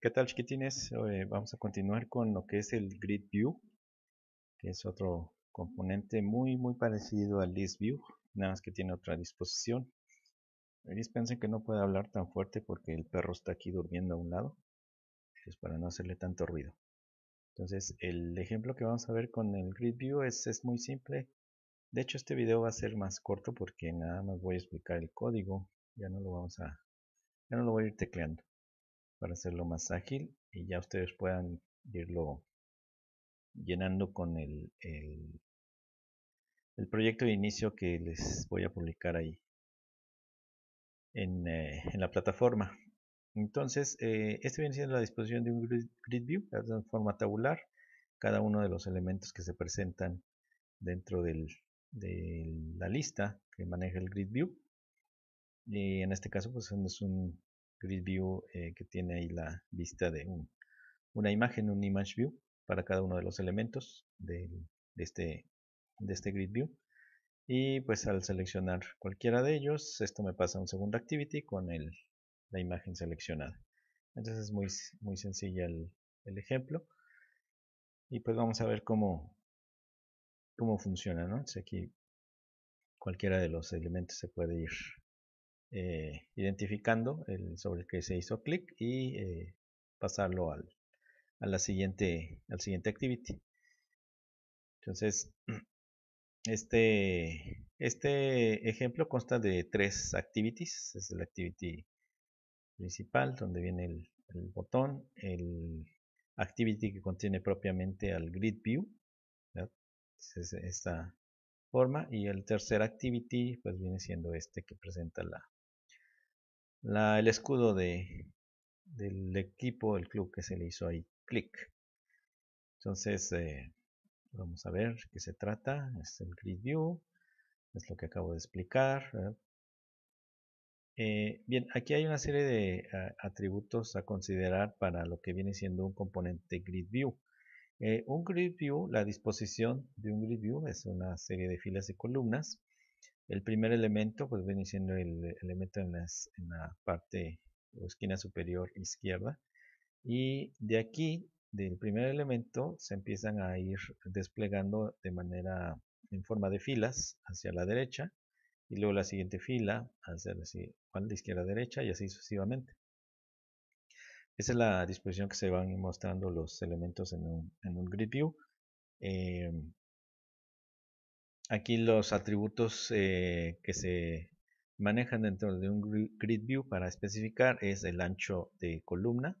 ¿Qué tal chiquitines? Eh, vamos a continuar con lo que es el Grid View, que es otro componente muy muy parecido al List View, nada más que tiene otra disposición. Y dispensen que no puede hablar tan fuerte porque el perro está aquí durmiendo a un lado, es pues, para no hacerle tanto ruido. Entonces el ejemplo que vamos a ver con el Grid View es, es muy simple. De hecho este video va a ser más corto porque nada más voy a explicar el código, ya no lo vamos a, ya no lo voy a ir tecleando para hacerlo más ágil y ya ustedes puedan irlo llenando con el, el, proyecto de inicio que les voy a publicar ahí en, eh, la plataforma. Entonces, eh, este viene siendo la disposición de un grid, view, de forma tabular, cada uno de los elementos que se presentan dentro del, de la lista que maneja el grid view. Y en este caso, pues es un grid view eh, que tiene ahí la vista de una imagen, un image view para cada uno de los elementos de, este, de este grid view. Y pues al seleccionar cualquiera de ellos, esto me pasa a un segundo activity con la imagen seleccionada. Entonces es muy, muy sencilla el, ejemplo. Y pues vamos a ver cómo, cómo funciona, ¿no? aquí cualquiera de los elementos se puede ir eh, identificando el sobre el que se hizo clic y eh, pasarlo al, a la siguiente, al siguiente activity. Entonces, este, este ejemplo consta de tres activities. Es el activity principal, donde viene el, botón, el activity que contiene propiamente al grid view, esta forma, y el tercer activity pues viene siendo este que presenta la, el escudo del equipo, el club que se le hizo ahí clic. Entonces, eh, vamos a ver qué se trata. Es el grid view, es lo que acabo de explicar. Eh, bien, aquí hay una serie de ah, atributos a considerar para lo que viene siendo un componente grid view. Eh, un grid view, la disposición de un grid view es una serie de filas y columnas el primer elemento pues viene siendo el eh, elemento en, las, en la parte o esquina superior izquierda y de aquí del primer elemento se empiezan a ir desplegando de manera en forma de filas hacia la derecha y luego la siguiente fila hacia la, izquierda a derecha y así sucesivamente. Esa es la disposición que se van mostrando los elementos en un, en grid view. Em, aquí los atributos eh, que se manejan dentro de un grid view para especificar es el ancho de columna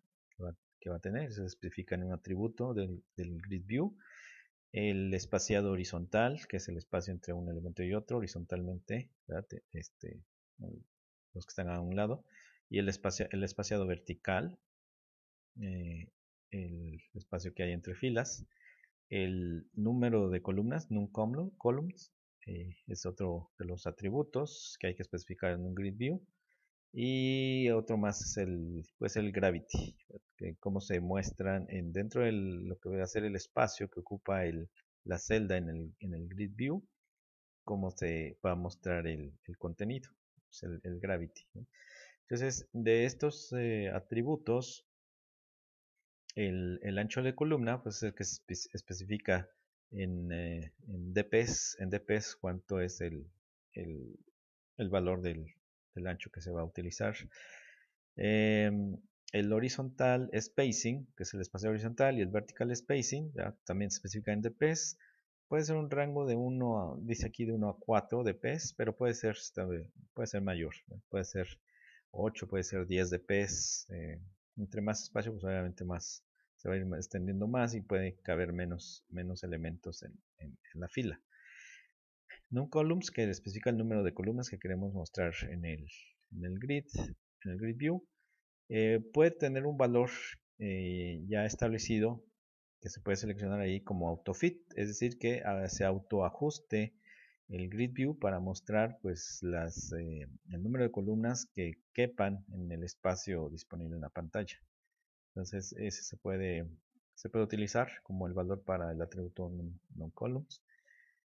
que va, a tener, se especifica en un atributo del, grid view, el espaciado horizontal, que es el espacio entre un elemento y otro horizontalmente, e, este, los que están a un lado, y el, espaciado vertical, eh, el espacio que hay entre filas, el número de columnas, num columns, eh, es otro de los atributos que hay que especificar en un grid view. Y otro más es el, pues el gravity, que cómo se muestran dentro de lo que va a ser el espacio que ocupa la celda en el, en el grid view, cómo se va a mostrar el, contenido, pues, el, gravity. Entonces, de estos eh, atributos, el, ancho de columna pues es el que especifica en, eh, en DPs, en DPs cuánto es el, el, valor del, ancho que se va a utilizar. Em, el horizontal spacing, que es el espacio horizontal, y el vertical spacing, también se especifica en DPs. Puede ser un rango de 1 dice aquí de 1 a 4 DPs, pero puede ser, puede ser mayor, puede ser 8, puede ser 10 DPs. Eh, entre más espacio, pues obviamente más, se va a ir extendiendo más y puede caber menos, menos elementos en, la fila. columns que especifica el número de columnas que queremos mostrar en el, en el grid, en el grid view, eh, puede tener un valor eh, ya establecido que se puede seleccionar ahí como autofit, es decir que ah, se autoajuste el grid view para mostrar pues las, eh, el número de columnas que quepan en el espacio disponible en la pantalla. Entonces ese se puede, se puede utilizar como el valor para el atributo non-columns.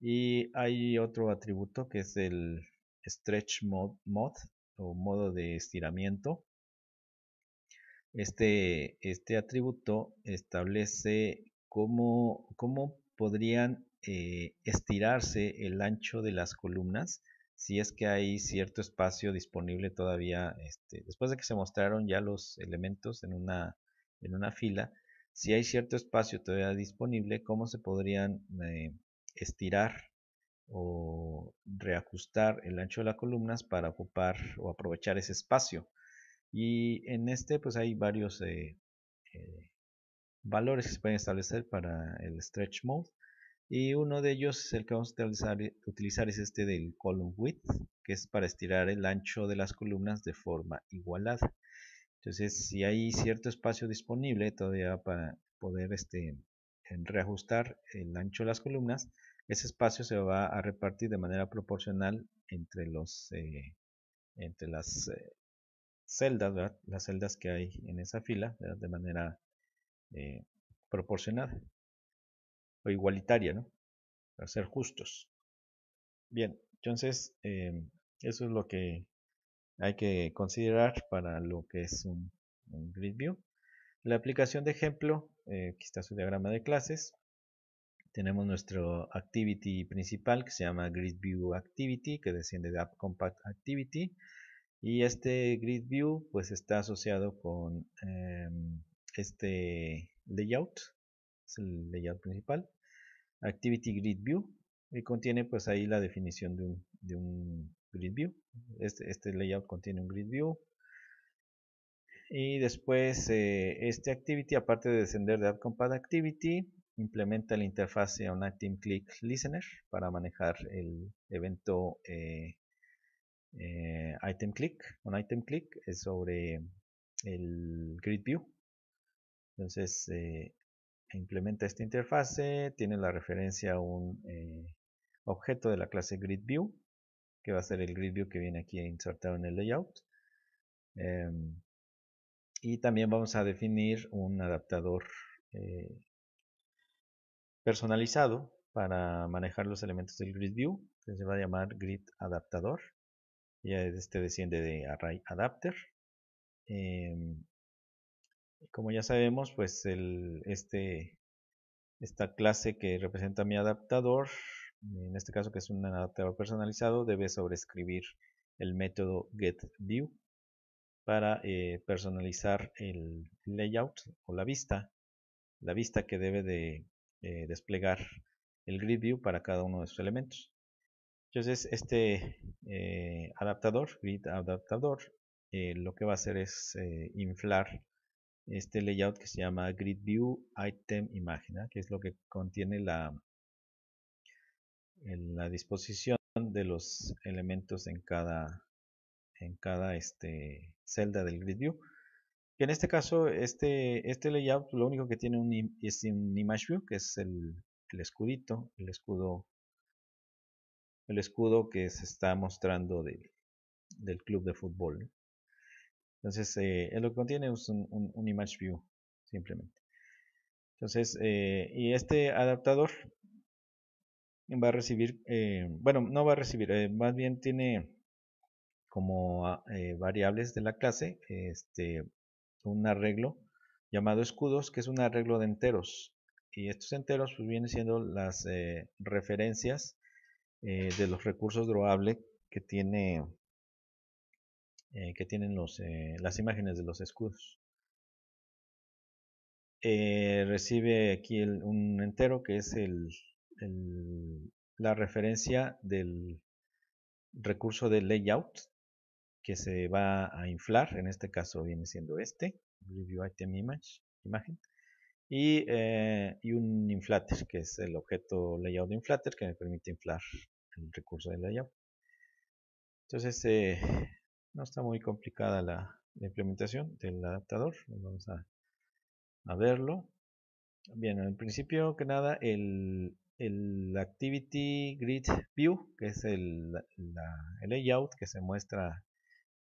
Y hay otro atributo que es el stretch mod, mod o modo de estiramiento. Este, este atributo establece cómo, cómo podrían eh, estirarse el ancho de las columnas si es que hay cierto espacio disponible todavía este, después de que se mostraron ya los elementos en una en una fila, si hay cierto espacio todavía disponible, cómo se podrían eh, estirar o reajustar el ancho de las columnas para ocupar o aprovechar ese espacio. Y en este pues hay varios eh, eh, valores que se pueden establecer para el stretch mode. Y uno de ellos es el que vamos a utilizar, utilizar es este del column width, que es para estirar el ancho de las columnas de forma igualada. Entonces, si hay cierto espacio disponible todavía para poder este, reajustar el ancho de las columnas, ese espacio se va a repartir de manera proporcional entre, los, eh, entre las eh, celdas, las celdas que hay en esa fila, de manera eh, proporcional o igualitaria, ¿no? Para ser justos. Bien, entonces em, eso es lo que hay que considerar para lo que es un, grid view. La aplicación de ejemplo, aquí eh, está su diagrama de clases. Tenemos nuestro activity principal que se llama grid view activity, que desciende de app compact activity. Y este grid view pues está asociado con em, este layout, es el layout principal. Activity grid view y contiene pues ahí la definición de un grid este, este, layout contiene un grid view. Y después eh, este activity, aparte de descender de AppCompatActivity, Activity, implementa la interfaz a Listener para manejar el evento eh, eh item click. Un item click es sobre el grid view. Entonces eh, implementa esta interfase, tiene la referencia a un objeto de la clase grid view que va a ser el gridView que viene aquí insertado en el layout. Em, y también vamos a definir un adaptador eh, personalizado para manejar los elementos del gridView que se va a llamar grid adaptador. Ya este desciende de array adapter. Em, como ya sabemos, pues este, esta clase que representa mi adaptador en este caso que es un adaptador personalizado, debe sobreescribir el método getView para eh, personalizar el layout o la vista, la vista que debe de eh, desplegar el grid view para cada uno de sus elementos. Entonces este eh, adaptador, grid adaptador, lo que va a hacer es inflar este layout que se llama grid view item que es lo que contiene la, en la disposición de los elementos en cada, en cada este, celda del grid view. Que en este caso, este, este layout lo único que tiene un, es un image view, que es el, el escudito, el escudo, el escudo que se está mostrando del club de fútbol. Entonces, eh, lo que contiene es un, image view, simplemente. Entonces, eh, y este adaptador va a recibir, eh, bueno, no va a recibir, eh, más bien tiene como ah, eh, variables de la clase este, un arreglo llamado escudos, que es un arreglo de enteros. Y estos enteros pues, vienen siendo las referencias de los recursos drawable que tiene que tienen los, las imágenes de los escudos. recibe aquí un entero que es el, la referencia del recurso de layout que se va a inflar, en este caso viene siendo este, review item image, imagen, y, eh, un inflater, que es el objeto layout de inflater que me permite inflar el recurso de layout. Entonces, eh, no está muy complicada la, implementación del adaptador, vamos a, a verlo. Bien, en principio que nada, el, el Activity Grid View, que es el, layout que se muestra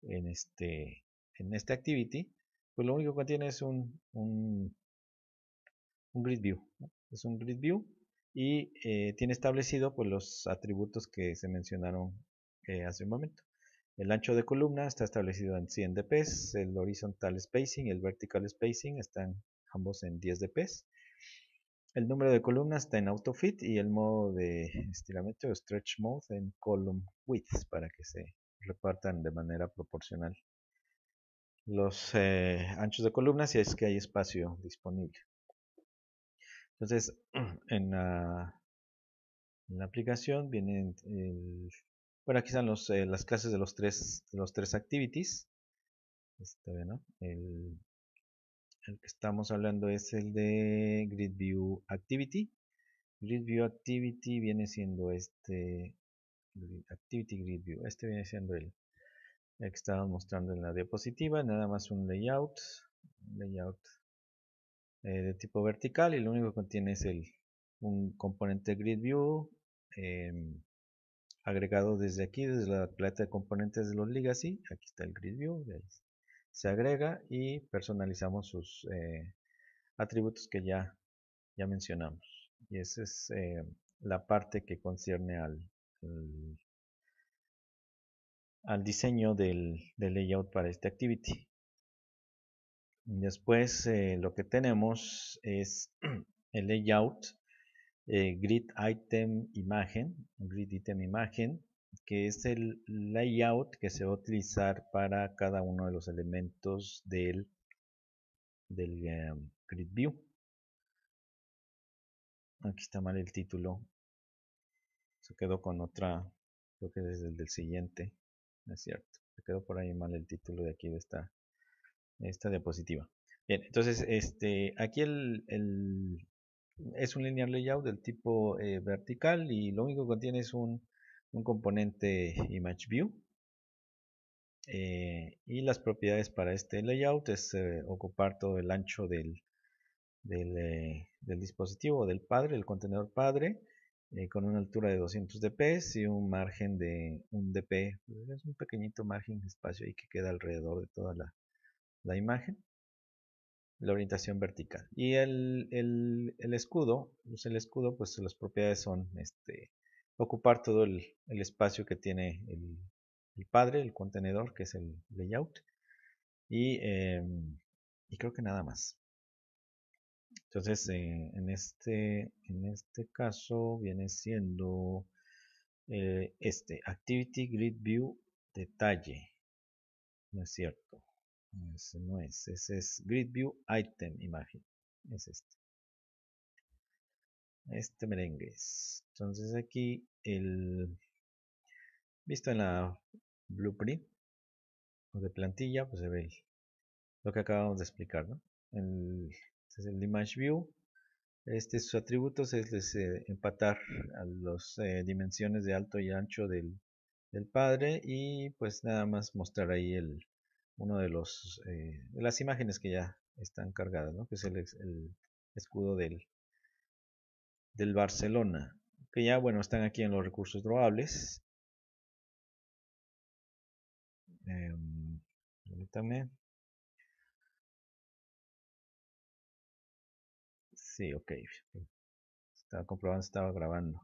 en este, en este Activity, pues lo único que tiene es un, un, Grid View. Es un Grid View y eh, tiene establecido pues, los atributos que se mencionaron eh, hace un momento. El ancho de columna está establecido en 100 dps, el horizontal spacing y el vertical spacing están ambos en 10 dps el número de columnas está en AutoFit y el modo de estiramiento Stretch Mode en Column Width para que se repartan de manera proporcional los eh, anchos de columnas si es que hay espacio disponible. Entonces, en la, la aplicación vienen, el, eh, bueno, aquí están los, eh, las clases de los tres, los tres activities. Este, ¿no? el, el que estamos hablando es el de Grid View Activity. Grid Activity viene siendo este Activity Este viene siendo el, que estábamos mostrando en la diapositiva. Nada más un layout, layout eh, de tipo vertical y lo único que contiene es el, un componente Grid View em, agregado desde aquí, desde la plata de componentes de los Legacy. Aquí está el Grid View se agrega y personalizamos sus eh, atributos que ya, ya mencionamos. Y esa es eh, la parte que concierne al, al diseño del, layout para este activity. Después eh, lo que tenemos es el layout grid item imagen, grid item imagen, que es el layout que se va a utilizar para cada uno de los elementos del, del em, grid view aquí está mal el título se quedó con otra creo que es el del siguiente es cierto se quedó por ahí mal el título de aquí de esta esta diapositiva bien entonces este aquí el, es un linear layout del tipo eh, vertical y lo único que contiene es un un componente ImageView view eh, y las propiedades para este layout es eh, ocupar todo el ancho del, eh, del, dispositivo del padre, el contenedor padre con una altura de 200 dp y un margen de un dp es un pequeñito margen de espacio ahí que queda alrededor de toda la, imagen la orientación vertical y el, escudo pues, el escudo pues las propiedades son este ocupar todo el, espacio que tiene el, padre, el contenedor, que es el layout. Y, em, creo que nada más. Entonces, eh, en, este, en este caso viene siendo eh, este, Activity Grid View Detalle. No es cierto. Ese no es. Ese es Grid View Item Imagen. Es este este merengues. Entonces aquí el visto en la blueprint o pues, de plantilla, pues se ve lo que acabamos de explicar, ¿no? El, este es el image view. Este, sus atributos es, eh, empatar a las eh, dimensiones de alto y ancho del, del, padre y pues nada más mostrar ahí el uno de los eh, de las imágenes que ya están cargadas, ¿no? que es el escudo del, del Barcelona, que ya, bueno, están aquí en los recursos drogables. Eh, Sí, ok. Estaba comprobando, estaba grabando.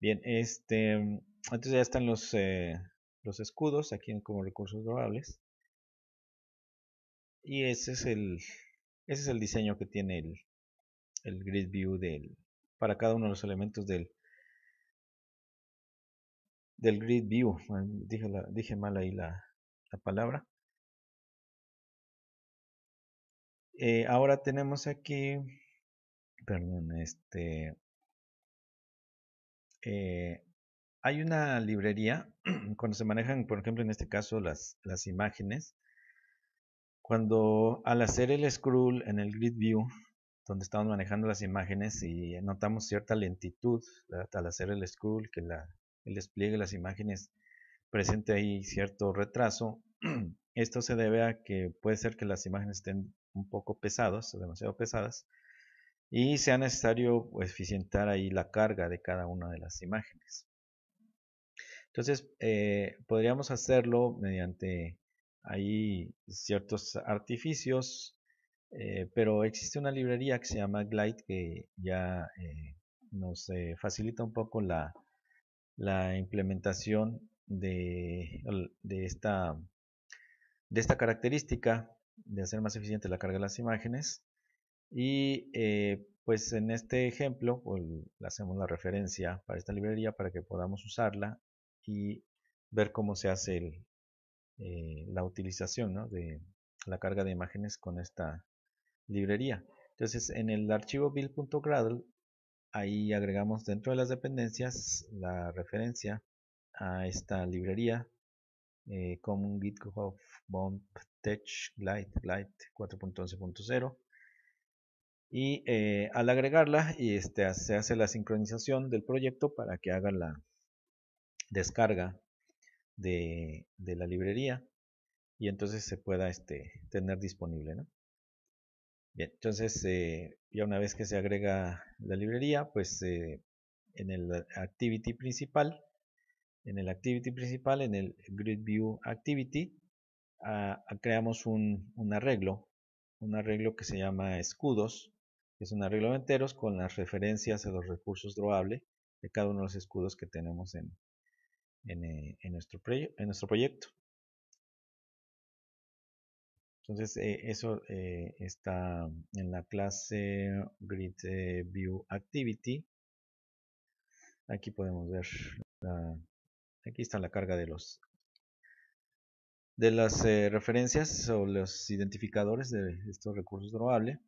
Bien, este, mm, entonces ya están los, eh, los escudos aquí en como recursos drogables. Y ese es el, ese es el diseño que tiene el, el grid view del, para cada uno de los elementos del, del grid view. Eh, dije, dije mal ahí la, la palabra. Eh, ahora tenemos aquí, perdón, este, eh, hay una librería cuando se manejan, por ejemplo, en este caso las, las imágenes. Cuando al hacer el scroll en el grid view, donde estamos manejando las imágenes y notamos cierta lentitud al hacer el scroll, que el despliegue de las imágenes presente ahí cierto retraso. Esto se debe a que puede ser que las imágenes estén un poco pesadas, demasiado pesadas, y sea necesario eficientar ahí la carga de cada una de las imágenes. Entonces, eh, podríamos hacerlo mediante ahí ciertos artificios eh, pero existe una librería que se llama Glide que ya eh, nos eh, facilita un poco la, implementación de, esta, de esta característica de hacer más eficiente la carga de las imágenes. Y pues en este ejemplo pues, le hacemos la referencia para esta librería para que podamos usarla y ver cómo se hace la utilización de la carga de imágenes con esta librería. Entonces en el archivo build.gradle, ahí agregamos dentro de las dependencias la referencia a esta librería eh, git GitHub 4.11.0 y eh, al agregarla y este, se hace la sincronización del proyecto para que haga la descarga de, de la librería y entonces se pueda este, tener disponible. ¿no? Bien, entonces eh, ya una vez que se agrega la librería, pues eh, en el activity principal, en el activity principal, en el grid view activity, ah, ah, creamos un, arreglo, un arreglo que se llama escudos, que es un arreglo de enteros con las referencias a los recursos drawable de cada uno de los escudos que tenemos en eh, nuestro proyecto. Entonces, eh, eso eh, está en la clase GridViewActivity. Eh, aquí podemos ver, aquí está la carga de los de las referencias o los identificadores de estos recursos probable.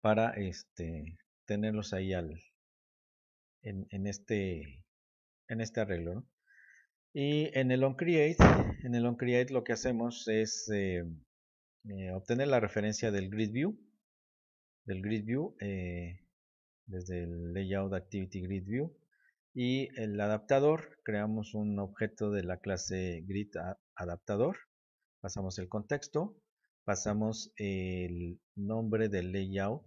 para este, tenerlos ahí al, en, este, en este arreglo. Y en el onCreate, en el lo que hacemos es eh, eh, obtener la referencia del grid del grid view eh, desde el layout activity grid y el adaptador creamos un objeto de la clase grid adaptador, pasamos el contexto, pasamos el nombre del layout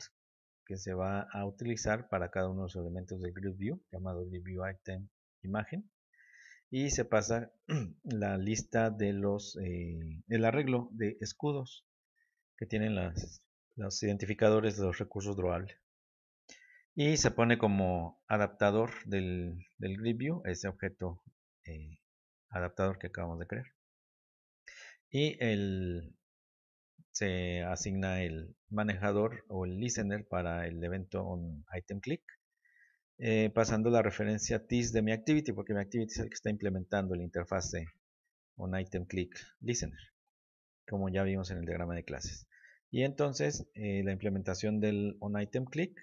que se va a utilizar para cada uno de los elementos del grid llamado GridViewItemImagen. imagen y se pasa la lista de los eh, el arreglo de escudos que tienen los identificadores de los recursos drawable y se pone como adaptador del, del grid view ese objeto eh, adaptador que acabamos de crear y se asigna el manejador o el listener para el evento on item click eh, pasando la referencia TIS de mi activity, porque mi activity es el que está implementando la interfase on item click listener, como ya vimos en el diagrama de clases. Y entonces eh, la implementación del on item click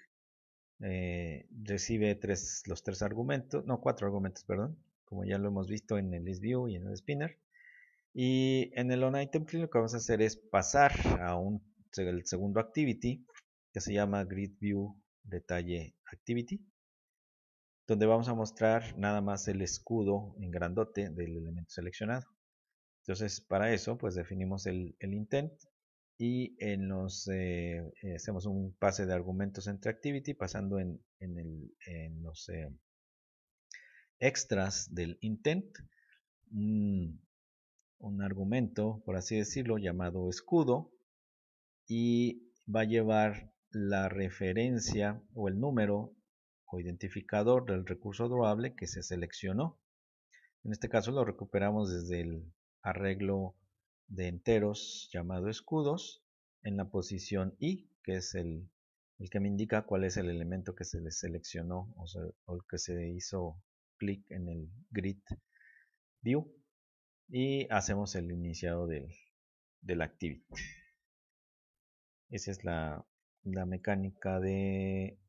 eh, recibe tres, los tres argumentos, no, cuatro argumentos, perdón, como ya lo hemos visto en el listView y en el spinner. Y en el onItemClick lo que vamos a hacer es pasar a un el segundo activity que se llama view Detalle Activity donde vamos a mostrar nada más el escudo en grandote del elemento seleccionado. Entonces, para eso, pues definimos el, intent y en los, eh, eh, hacemos un pase de argumentos entre activity pasando en, el, los eh, extras del intent un, un argumento, por así decirlo, llamado escudo y va a llevar la referencia o el número o identificador del recurso durable que se seleccionó. En este caso lo recuperamos desde el arreglo de enteros llamado escudos en la posición I, que es el, el que me indica cuál es el elemento que se le seleccionó o, el que se hizo clic en el grid view y hacemos el iniciado del, activity. Esa es la, la mecánica de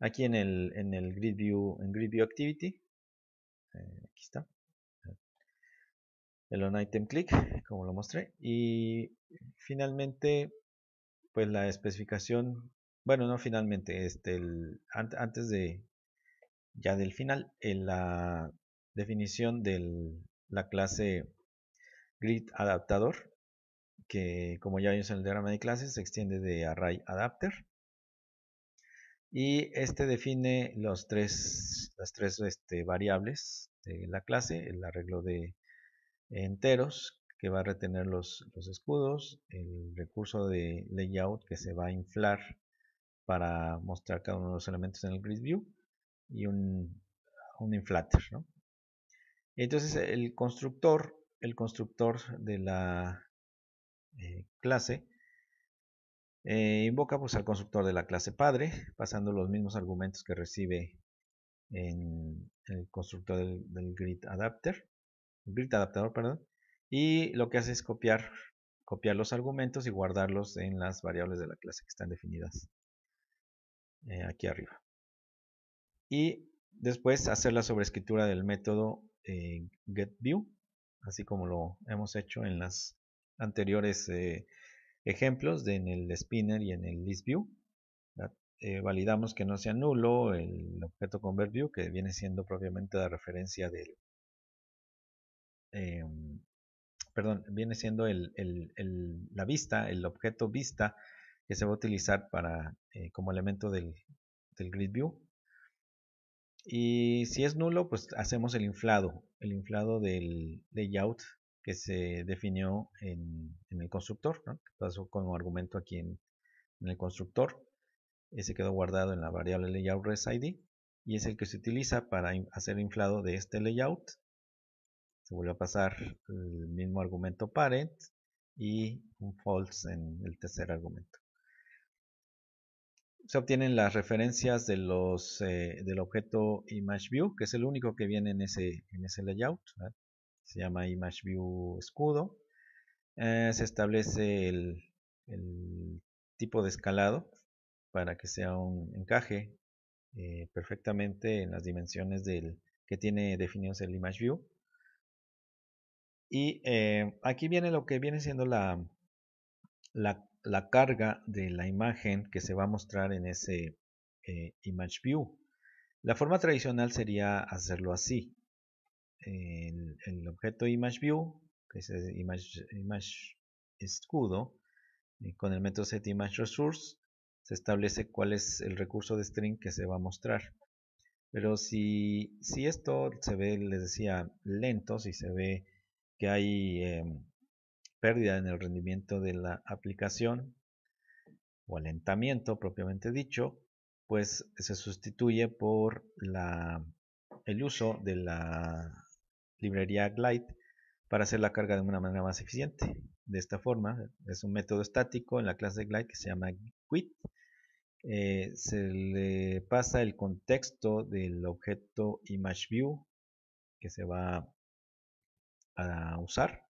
aquí en el, en el grid view en grid view activity eh, aquí está el on item click como lo mostré y finalmente pues la especificación bueno no finalmente este el, antes de ya del final en la definición de la clase grid adaptador que como ya vimos en el diagrama de clases se extiende de array adapter y este define los tres, las tres este, variables de la clase, el arreglo de enteros que va a retener los, los escudos, el recurso de layout que se va a inflar para mostrar cada uno de los elementos en el grid view y un, un Entonces el constructor, el constructor de la eh, clase eh, invoca pues, al constructor de la clase padre, pasando los mismos argumentos que recibe en el constructor del, grid adapter, grid adaptador, perdón, y lo que hace es copiar, copiar los argumentos y guardarlos en las variables de la clase que están definidas eh, aquí arriba. Y después hacer la sobreescritura del método eh, getView, así como lo hemos hecho en las anteriores Ejemplos de en el spinner y en el list view. Eh, validamos que no sea nulo el objeto convert view que viene siendo propiamente la referencia del em, perdón, viene siendo la vista, el objeto vista que se va a utilizar para, eh, como elemento del, del, grid view. Y si es nulo, pues hacemos el inflado, el inflado del layout que se definió en, el constructor, ¿no? pasó como argumento aquí en, el constructor. Ese quedó guardado en la variable layoutResId, y es el que se utiliza para hacer inflado de este layout. Se vuelve a pasar el mismo argumento parent y un false en el tercer argumento. Se obtienen las referencias de los, eh, del objeto ImageView, que es el único que viene en ese, en ese layout. ¿verdad? se llama ImageView escudo. Eh, se establece el, tipo de escalado para que sea un encaje eh, perfectamente en las dimensiones del, que tiene definidos el ImageView. Y eh, aquí viene lo que viene siendo la, la, la, carga de la imagen que se va a mostrar en ese image view La forma tradicional sería hacerlo así, el, el objeto ImageView, que es el image, escudo, eh, con el método setImageResource se establece cuál es el recurso de string que se va a mostrar. Pero si, esto se ve, les decía, lento, si se ve que hay em, pérdida en el rendimiento de la aplicación o alentamiento propiamente dicho, pues se sustituye por la, el uso de la librería Glide para hacer la carga de una manera más eficiente. De esta forma, es un método estático en la clase Glide que se llama quit. Eh, se le pasa el contexto del objeto ImageView que se va a usar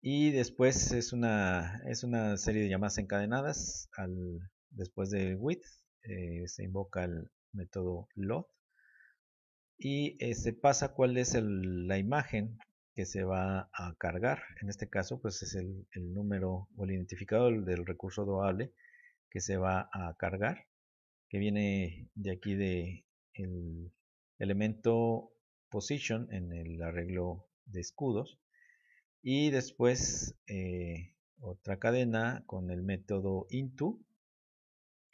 y después es una, es una serie de llamadas encadenadas al, después del with eh, se invoca el método load y se este, pasa cuál es la imagen que se va a cargar. En este caso, pues es el, número o el identificador del recurso doable que se va a cargar, que viene de aquí de elemento position en el arreglo de escudos. Y después eh, otra cadena con el método into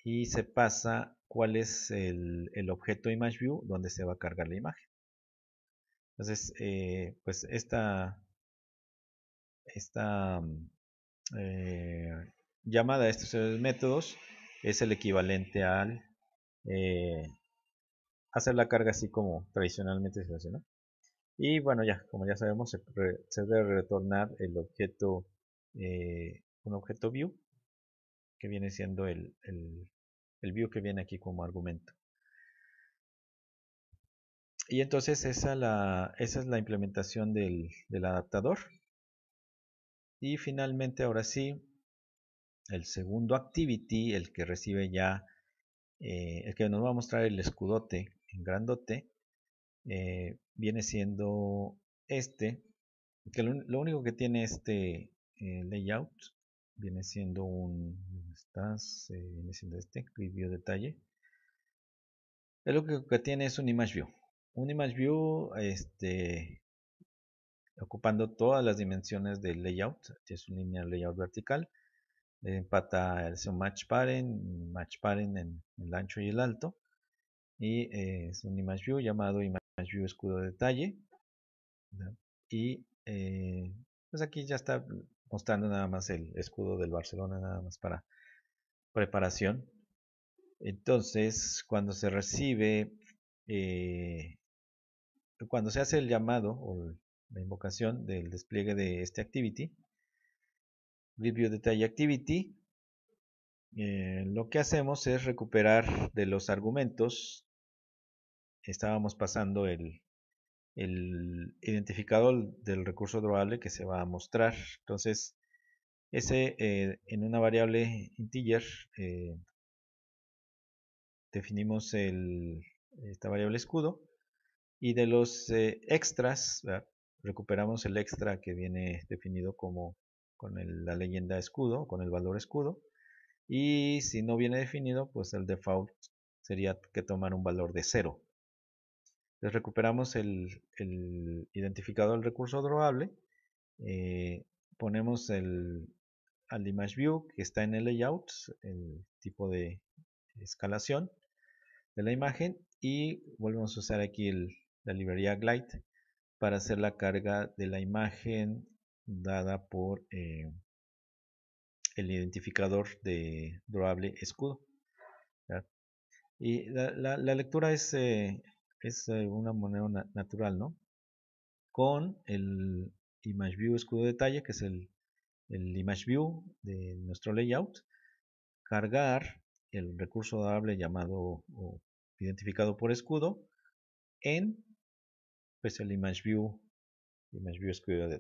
y se pasa cuál es el, el objeto ImageView donde se va a cargar la imagen. Entonces, eh, pues esta, esta mm, eh, llamada a estos métodos es el equivalente al eh, hacer la carga así como tradicionalmente se hace. Y bueno, ya, como ya sabemos, se, debe retornar el objeto, un objeto view, que viene siendo el el view que viene aquí como argumento. Y entonces esa, es la implementación del, adaptador. Y finalmente, ahora sí, el segundo activity, el que recibe ya, eh, el que nos va a mostrar el escudote en grandote, eh, viene siendo este, que lo, único que tiene este eh, layout viene siendo un estás eh, viene siendo este detalle lo que, que, tiene es un image view un image view este ocupando todas las dimensiones del layout es un línea layout vertical empata el match parent match parent en, el ancho y el alto y eh, es un image view llamado image view escudo detalle y eh, pues aquí ya está mostrando nada más el escudo del Barcelona, nada más para preparación. Entonces, cuando se recibe, eh, cuando se hace el llamado o la invocación del despliegue de este activity, review detalle activity, eh, lo que hacemos es recuperar de los argumentos, estábamos pasando el, el identificado del recurso drawable que se va a mostrar. Entonces, ese eh, en una variable integer eh, definimos esta variable escudo y de los eh, extras recuperamos el extra que viene definido como con la leyenda escudo, con el valor escudo y si no viene definido pues el default sería que tomar un valor de 0 les recuperamos el, identificador del recurso drawable, eh, ponemos el al image view que está en el layout, el tipo de escalación de la imagen y volvemos a usar aquí la librería glide para hacer la carga de la imagen dada por eh, el identificador de drawable escudo. Y la, lectura es eh, es una moneda natural, ¿no? Con el image view escudo detalle, que es el, el image view de nuestro layout, cargar el recurso dable llamado o identificado por escudo en pues el image view, image view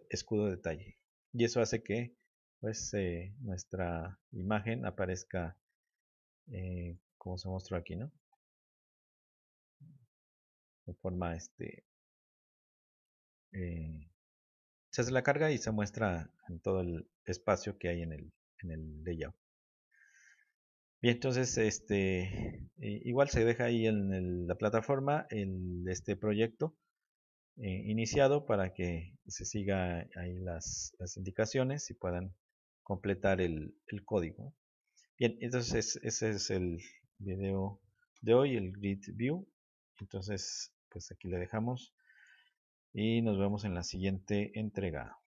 escudo, detalle. Y eso hace que pues eh, nuestra imagen aparezca eh, como se mostró aquí, ¿no? de forma este eh, se hace la carga y se muestra en todo el espacio que hay en el, en el layout bien entonces este igual se deja ahí en la plataforma en este proyecto eh, iniciado para que se siga ahí las, indicaciones y puedan completar el, el código bien entonces ese es el video de hoy el grid view entonces pues aquí le dejamos y nos vemos en la siguiente entrega.